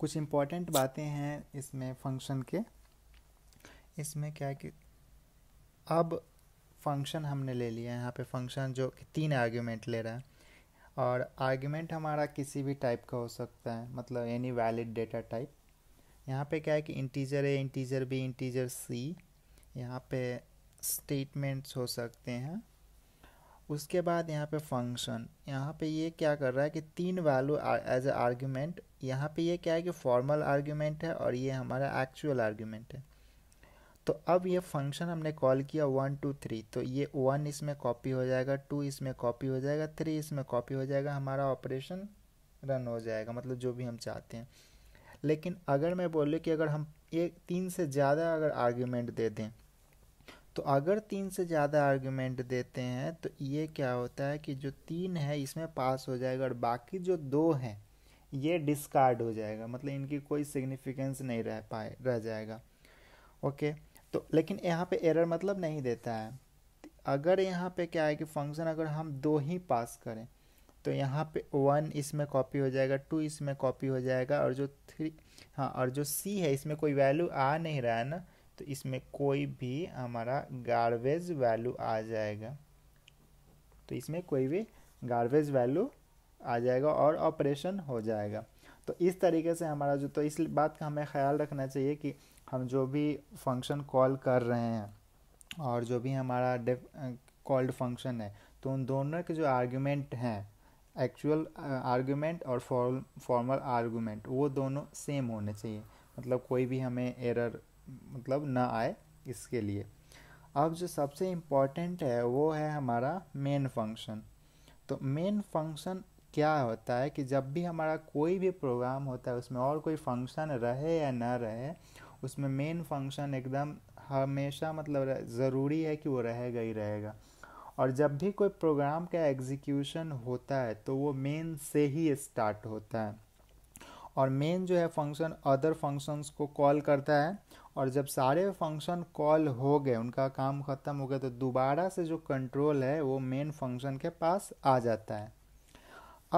कुछ इम्पॉर्टेंट बातें हैं इसमें फंक्शन के इसमें क्या है कि अब फंक्शन हमने ले लिया है यहाँ पे फंक्शन जो कि तीन आर्ग्यूमेंट ले रहा है और आर्ग्यूमेंट हमारा किसी भी टाइप का हो सकता है मतलब एनी वैलिड डेटा टाइप यहाँ पे क्या है कि integer A integer B integer C यहाँ पे स्टेटमेंट्स हो सकते हैं उसके बाद यहाँ पे फंक्शन यहाँ पे ये क्या कर रहा है कि तीन वैल्यू एज ए आर्ग्यूमेंट यहाँ पे ये क्या है कि फॉर्मल आर्ग्यूमेंट है और ये हमारा एक्चुअल आर्ग्यूमेंट है तो अब ये फंक्शन हमने कॉल किया वन टू थ्री तो ये वन इसमें कॉपी हो जाएगा टू इसमें कॉपी हो जाएगा थ्री इसमें कॉपी हो जाएगा हमारा ऑपरेशन रन हो जाएगा मतलब जो भी हम चाहते हैं लेकिन अगर मैं बोलूँ कि अगर हम एक तीन से ज़्यादा अगर आर्ग्यूमेंट दे दें तो अगर तीन से ज़्यादा आर्ग्यूमेंट देते हैं तो ये क्या होता है कि जो तीन है इसमें पास हो जाएगा और बाकी जो दो हैं ये डिस्कार्ड हो जाएगा मतलब इनकी कोई सिग्निफिकेंस नहीं रह पाए रह जाएगा ओके तो लेकिन यहाँ पे एरर मतलब नहीं देता है अगर यहाँ पे क्या है कि फंक्शन अगर हम दो ही पास करें तो यहाँ पे वन इसमें कॉपी हो जाएगा टू इसमें कॉपी हो जाएगा और जो थ्री हाँ और जो सी है इसमें कोई वैल्यू आ नहीं रहा है ना तो इसमें कोई भी हमारा गार्बेज वैल्यू आ जाएगा तो इसमें कोई भी गार्बेज वैल्यू आ जाएगा और ऑपरेशन हो जाएगा तो इस तरीके से हमारा जो तो इस बात का हमें ख्याल रखना चाहिए कि हम जो भी फंक्शन कॉल कर रहे हैं और जो भी हमारा कॉल्ड फंक्शन है तो उन दोनों के जो आर्गुमेंट हैं एक्चुअल आर्गुमेंट uh, और फॉर्मल आर्गुमेंट वो दोनों सेम होने चाहिए मतलब कोई भी हमें एरर मतलब ना आए इसके लिए अब जो सबसे इम्पॉर्टेंट है वो है हमारा मेन फंक्शन तो मेन फंक्शन क्या होता है कि जब भी हमारा कोई भी प्रोग्राम होता है उसमें और कोई फंक्शन रहे या ना रहे उसमें मेन फंक्शन एकदम हमेशा मतलब ज़रूरी है कि वो रहेगा ही रहेगा और जब भी कोई प्रोग्राम का एग्जीक्यूशन होता है तो वो मेन से ही स्टार्ट होता है और मेन जो है फंक्शन अदर फंक्शंस को कॉल करता है और जब सारे फंक्शन कॉल हो गए उनका काम ख़त्म हो गया तो दोबारा से जो कंट्रोल है वो मेन फंक्शन के पास आ जाता है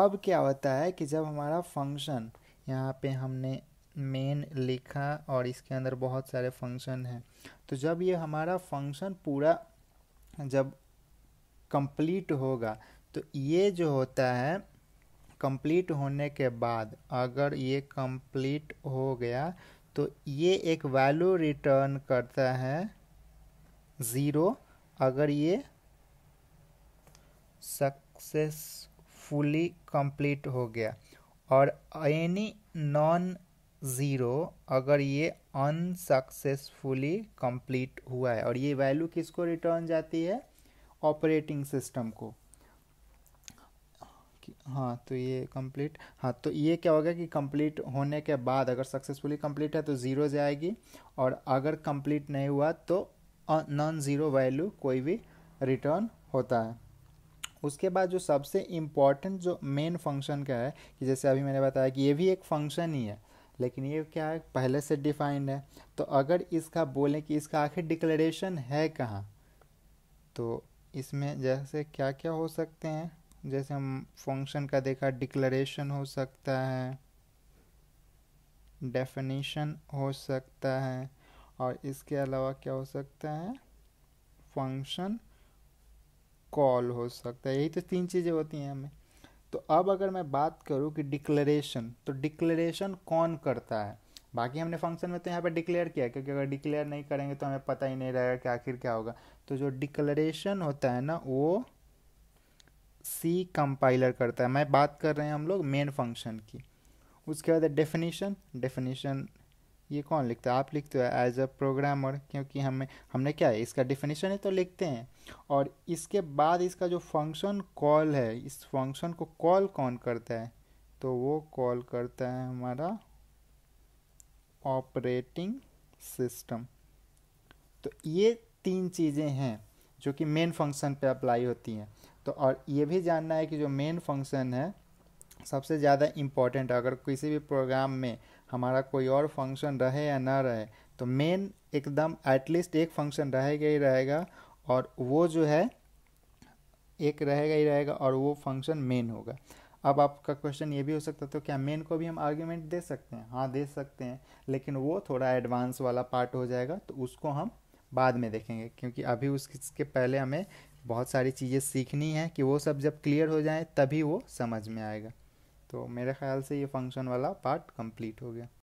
अब क्या होता है कि जब हमारा फंक्शन यहाँ पे हमने मेन लिखा और इसके अंदर बहुत सारे फंक्शन हैं तो जब ये हमारा फंक्शन पूरा जब कंप्लीट होगा तो ये जो होता है कंप्लीट होने के बाद अगर ये कंप्लीट हो गया तो ये एक वैल्यू रिटर्न करता है ज़ीरो अगर ये सक्सेसफुली कंप्लीट हो गया और एनी नॉन ज़ीरो अगर ये अनसक्सेसफुली कंप्लीट हुआ है और ये वैल्यू किसको रिटर्न जाती है ऑपरेटिंग सिस्टम को हाँ तो ये कंप्लीट हाँ तो ये क्या होगा कि कंप्लीट होने के बाद अगर सक्सेसफुली कंप्लीट है तो ज़ीरो जाएगी और अगर कंप्लीट नहीं हुआ तो नॉन ज़ीरो वैल्यू कोई भी रिटर्न होता है उसके बाद जो सबसे इम्पॉर्टेंट जो मेन फंक्शन का है कि जैसे अभी मैंने बताया कि ये भी एक फंक्शन ही है लेकिन ये क्या है पहले से डिफाइंड है तो अगर इसका बोलें कि इसका आखिर डिक्लेरेशन है कहाँ तो इसमें जैसे क्या क्या हो सकते हैं जैसे हम फंक्शन का देखा डिक्लरेशन हो सकता है डेफिनेशन हो सकता है और इसके अलावा क्या हो सकता है फंक्शन कॉल हो सकता है यही तो तीन चीज़ें होती हैं हमें तो अब अगर मैं बात करूँ कि डिक्लेरेशन तो डिक्लेरेशन कौन करता है बाकी हमने फंक्शन में तो यहाँ पर डिक्लेयर किया क्योंकि अगर डिक्लेयर नहीं करेंगे तो हमें पता ही नहीं रहेगा कि आखिर क्या होगा तो जो डिक्लेरेशन होता है ना वो सी कंपाइलर करता है मैं बात कर रहे हैं हम लोग मेन फंक्शन की उसके बाद डेफिनेशन डेफिनेशन ये कौन लिखता है आप लिखते हो एज अ प्रोग्रामर क्योंकि हमें हमने क्या है इसका डिफिनेशन है तो लिखते हैं और इसके बाद इसका जो फंक्शन कॉल है इस फंक्शन को कॉल कौन करता है तो वो कॉल करता है हमारा ऑपरेटिंग सिस्टम तो ये तीन चीज़ें हैं जो कि मेन फंक्शन पे अप्लाई होती हैं तो और ये भी जानना है कि जो मेन फंक्शन है सबसे ज़्यादा इम्पॉर्टेंट है अगर किसी भी प्रोग्राम में हमारा कोई और फंक्शन रहे या ना रहे तो मेन एकदम एटलीस्ट एक फंक्शन रहेगा ही रहेगा और वो जो है एक रहेगा ही रहेगा और वो फंक्शन मेन होगा अब आपका क्वेश्चन ये भी हो सकता है तो क्या मेन को भी हम आर्ग्यूमेंट दे सकते हैं हाँ दे सकते हैं लेकिन वो थोड़ा एडवांस वाला पार्ट हो जाएगा तो उसको हम बाद में देखेंगे क्योंकि अभी उसके पहले हमें बहुत सारी चीज़ें सीखनी है कि वो सब जब क्लियर हो जाए तभी वो समझ में आएगा तो मेरे ख्याल से ये फंक्शन वाला पार्ट कंप्लीट हो गया